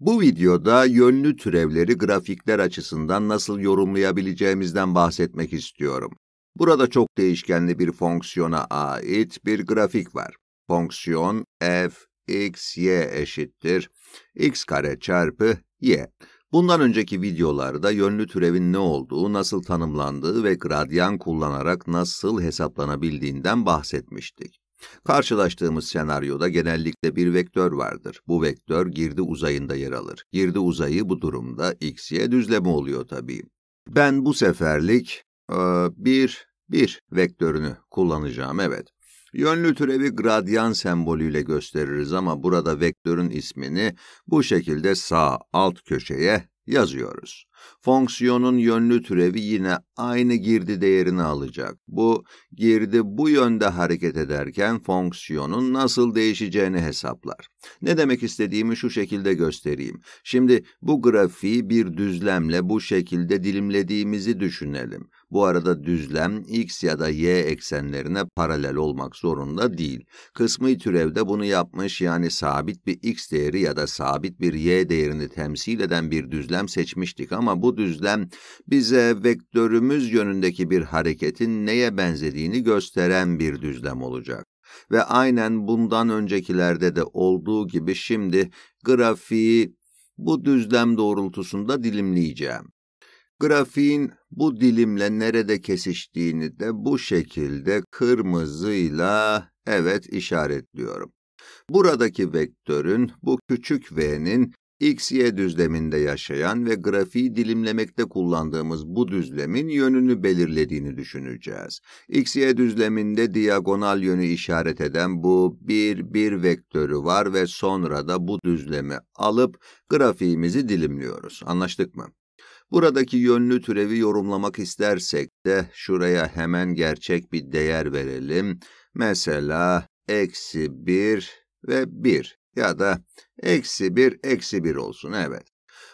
Bu videoda yönlü türevleri grafikler açısından nasıl yorumlayabileceğimizden bahsetmek istiyorum. Burada çok değişkenli bir fonksiyona ait bir grafik var. Fonksiyon f x, y eşittir x kare çarpı y. Bundan önceki videolarda yönlü türevin ne olduğu, nasıl tanımlandığı ve gradyan kullanarak nasıl hesaplanabildiğinden bahsetmiştik. Karşılaştığımız senaryoda genellikle bir vektör vardır. Bu vektör girdi uzayında yer alır. Girdi uzayı bu durumda x'ye düzleme oluyor tabii. Ben bu seferlik 1, e, bir 1 vektörünü kullanacağım, evet. Yönlü türevi gradyan sembolüyle gösteririz ama burada vektörün ismini bu şekilde sağ alt köşeye yazıyoruz. Fonksiyonun yönlü türevi yine aynı girdi değerini alacak. Bu girdi bu yönde hareket ederken fonksiyonun nasıl değişeceğini hesaplar. Ne demek istediğimi şu şekilde göstereyim. Şimdi bu grafiği bir düzlemle bu şekilde dilimlediğimizi düşünelim. Bu arada düzlem x ya da y eksenlerine paralel olmak zorunda değil. Kısmi türevde bunu yapmış yani sabit bir x değeri ya da sabit bir y değerini temsil eden bir düzlem seçmiştik ama bu düzlem bize vektörümüz yönündeki bir hareketin neye benzediğini gösteren bir düzlem olacak ve aynen bundan öncekilerde de olduğu gibi şimdi grafiği bu düzlem doğrultusunda dilimleyeceğim. Grafiğin bu dilimle nerede kesiştiğini de bu şekilde kırmızıyla evet işaretliyorum. Buradaki vektörün bu küçük v'nin x-y düzleminde yaşayan ve grafiği dilimlemekte kullandığımız bu düzlemin yönünü belirlediğini düşüneceğiz. x-y düzleminde diagonal yönü işaret eden bu 1, 1 vektörü var ve sonra da bu düzlemi alıp grafiğimizi dilimliyoruz. Anlaştık mı? Buradaki yönlü türevi yorumlamak istersek de şuraya hemen gerçek bir değer verelim. Mesela eksi 1 ve 1 ya da eksi 1 eksi 1 olsun evet.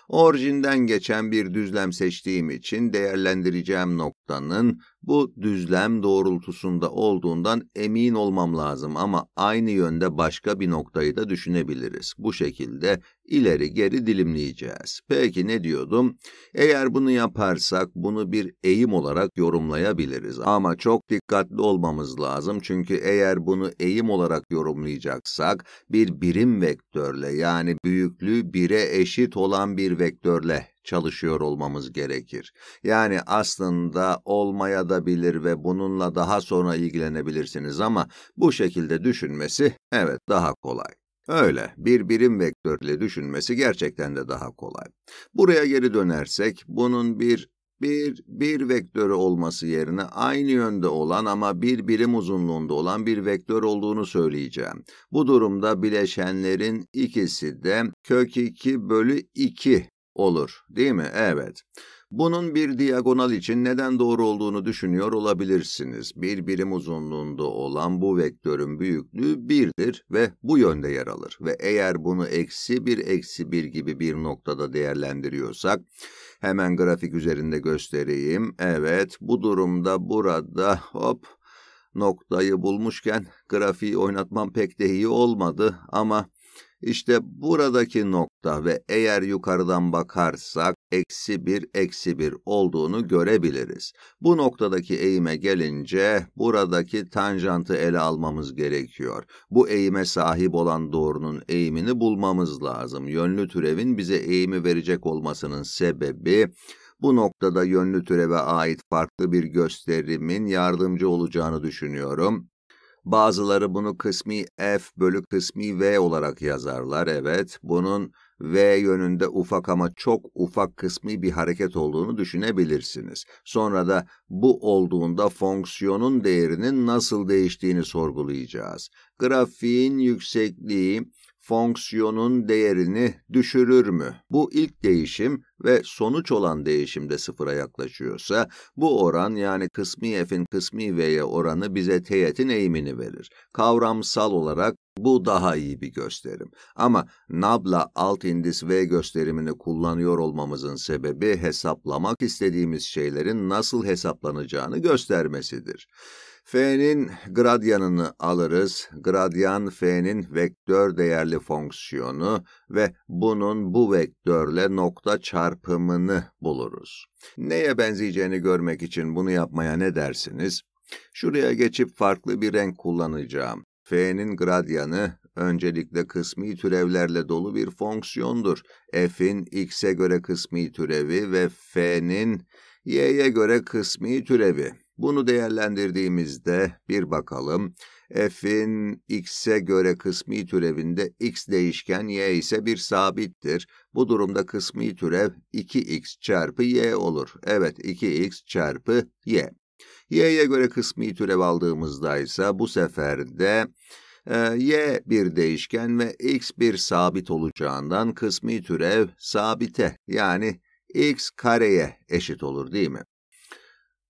Orijinden geçen bir düzlem seçtiğim için değerlendireceğim noktanın bu düzlem doğrultusunda olduğundan emin olmam lazım ama aynı yönde başka bir noktayı da düşünebiliriz. Bu şekilde ileri geri dilimleyeceğiz. Peki ne diyordum? Eğer bunu yaparsak bunu bir eğim olarak yorumlayabiliriz. Ama çok dikkatli olmamız lazım çünkü eğer bunu eğim olarak yorumlayacaksak bir birim vektörle yani büyüklüğü 1'e eşit olan bir vektörle çalışıyor olmamız gerekir. Yani aslında olmaya da bilir ve bununla daha sonra ilgilenebilirsiniz ama bu şekilde düşünmesi evet daha kolay. Öyle, bir birim vektörle düşünmesi gerçekten de daha kolay. Buraya geri dönersek, bunun bir bir, bir vektörü olması yerine aynı yönde olan ama bir birim uzunluğunda olan bir vektör olduğunu söyleyeceğim. Bu durumda bileşenlerin ikisi de kök 2 bölü 2 olur, değil mi? Evet. Bunun bir diagonal için neden doğru olduğunu düşünüyor olabilirsiniz. Bir birim uzunluğunda olan bu vektörün büyüklüğü 1'dir ve bu yönde yer alır. Ve eğer bunu eksi 1 eksi 1 gibi bir noktada değerlendiriyorsak, hemen grafik üzerinde göstereyim. Evet, bu durumda burada hop noktayı bulmuşken grafiği oynatmam pek de iyi olmadı ama işte buradaki nokta ve eğer yukarıdan bakarsak eksi bir eksi bir olduğunu görebiliriz. Bu noktadaki eğime gelince buradaki tanjantı ele almamız gerekiyor. Bu eğime sahip olan doğrunun eğimini bulmamız lazım. Yönlü türevin bize eğimi verecek olmasının sebebi bu noktada yönlü türeve ait farklı bir gösterimin yardımcı olacağını düşünüyorum. Bazıları bunu kısmi f bölü kısmi v olarak yazarlar. Evet, bunun v yönünde ufak ama çok ufak kısmi bir hareket olduğunu düşünebilirsiniz. Sonra da bu olduğunda fonksiyonun değerinin nasıl değiştiğini sorgulayacağız. Grafiğin yüksekliği fonksiyonun değerini düşürür mü? Bu ilk değişim ve sonuç olan değişimde sıfıra yaklaşıyorsa bu oran yani kısmi f'in kısmi v'ye oranı bize teğetin eğimini verir. Kavramsal olarak bu daha iyi bir gösterim. Ama nabla alt indis v gösterimini kullanıyor olmamızın sebebi hesaplamak istediğimiz şeylerin nasıl hesaplanacağını göstermesidir. F'nin gradyanını alırız. Gradyan F'nin vektör değerli fonksiyonu ve bunun bu vektörle nokta çarpımını buluruz. Neye benzeyeceğini görmek için bunu yapmaya ne dersiniz? Şuraya geçip farklı bir renk kullanacağım. F'nin gradyanı öncelikle kısmi türevlerle dolu bir fonksiyondur. F'in x'e göre kısmi türevi ve F'nin y'ye göre kısmi türevi. Bunu değerlendirdiğimizde bir bakalım f'in x'e göre kısmi türevinde x değişken y ise bir sabittir. Bu durumda kısmi türev 2x çarpı y olur. Evet 2x çarpı y. y'ye göre kısmi türev aldığımızda ise bu sefer de e, y bir değişken ve x bir sabit olacağından kısmi türev sabite yani x kareye eşit olur değil mi?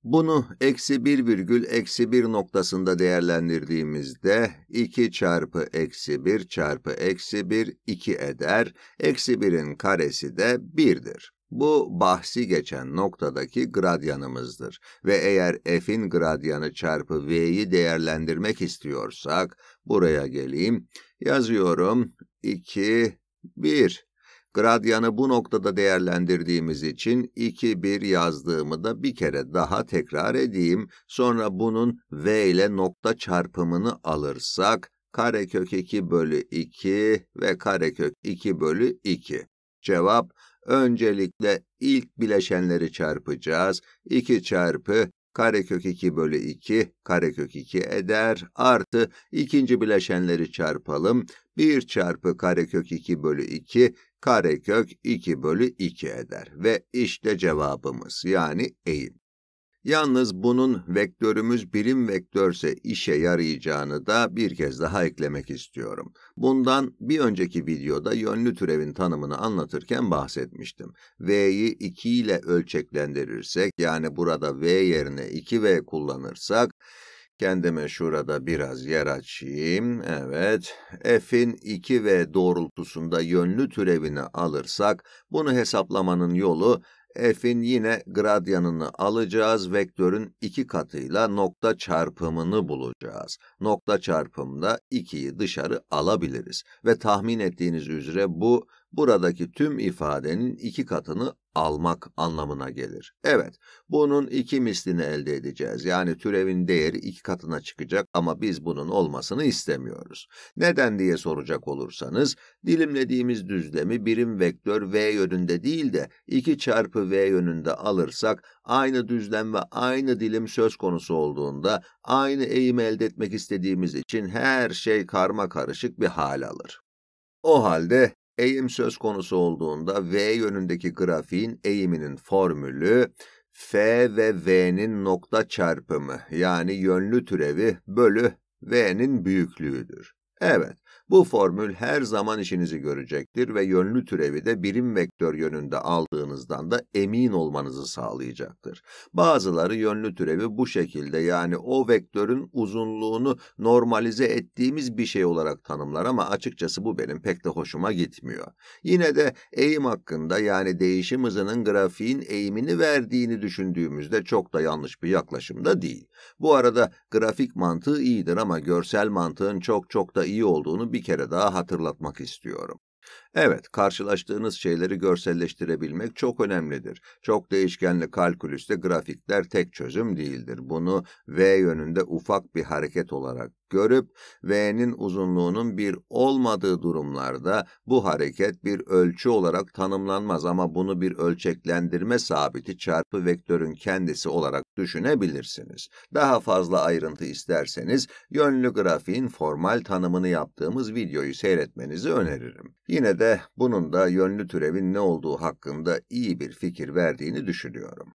Bunu eksi 1 virgül eksi 1 noktasında değerlendirdiğimizde 2 çarpı eksi 1 çarpı eksi 1 2 eder. Eksi 1'in karesi de 1'dir. Bu bahsi geçen noktadaki gradyanımızdır ve eğer f'in gradyanı çarpı v'yi değerlendirmek istiyorsak buraya geleyim. Yazıyorum 2, 1 Gradyanı bu noktada değerlendirdiğimiz için 2-1 yazdığımı da bir kere daha tekrar edeyim. Sonra bunun V ile nokta çarpımını alırsak karekök 2 bölü 2 ve karekök 2 bölü 2. Cevap öncelikle ilk bileşenleri çarpacağız. 2 çarpı karekök 2 bölü 2 karekök 2 eder artı ikinci bileşenleri çarpalım. 1 çarpı karekök 2 bölü 2 karekök 2 bölü 2 eder ve işte cevabımız yani eğim. Yalnız bunun vektörümüz birim vektörse işe yarayacağını da bir kez daha eklemek istiyorum. Bundan bir önceki videoda yönlü türevin tanımını anlatırken bahsetmiştim. V'yi 2 ile ölçeklendirirsek yani burada V yerine 2V kullanırsak Kendime şurada biraz yer açayım. Evet, f'in 2 v doğrultusunda yönlü türevini alırsak, bunu hesaplamanın yolu f'in yine gradyanını alacağız, vektörün iki katıyla nokta çarpımını bulacağız. Nokta çarpımda 2'yi dışarı alabiliriz ve tahmin ettiğiniz üzere bu, buradaki tüm ifadenin iki katını almak anlamına gelir. Evet, bunun iki mislini elde edeceğiz. Yani türevin değeri iki katına çıkacak ama biz bunun olmasını istemiyoruz. Neden diye soracak olursanız, dilimlediğimiz düzlemi birim vektör v yönünde değil de 2 çarpı v yönünde alırsak, aynı düzlem ve aynı dilim söz konusu olduğunda, aynı eğim elde etmek istediğimiz için her şey karma karışık bir hal alır. O halde Eğim söz konusu olduğunda V yönündeki grafiğin eğiminin formülü F ve V'nin nokta çarpımı yani yönlü türevi bölü V'nin büyüklüğüdür. Evet, bu formül her zaman işinizi görecektir ve yönlü türevi de birim vektör yönünde aldığınızdan da emin olmanızı sağlayacaktır. Bazıları yönlü türevi bu şekilde yani o vektörün uzunluğunu normalize ettiğimiz bir şey olarak tanımlar ama açıkçası bu benim pek de hoşuma gitmiyor. Yine de eğim hakkında yani değişim hızının grafiğin eğimini verdiğini düşündüğümüzde çok da yanlış bir yaklaşımda değil. Bu arada grafik mantığı iyidir ama görsel mantığın çok çok da iyi olduğunu bir kere daha hatırlatmak istiyorum. Evet, karşılaştığınız şeyleri görselleştirebilmek çok önemlidir. Çok değişkenli kalkülüste grafikler tek çözüm değildir. Bunu V yönünde ufak bir hareket olarak görüp V'nin uzunluğunun bir olmadığı durumlarda bu hareket bir ölçü olarak tanımlanmaz ama bunu bir ölçeklendirme sabiti çarpı vektörün kendisi olarak düşünebilirsiniz. Daha fazla ayrıntı isterseniz yönlü grafiğin formal tanımını yaptığımız videoyu seyretmenizi öneririm. Yine de bunun da yönlü türevin ne olduğu hakkında iyi bir fikir verdiğini düşünüyorum.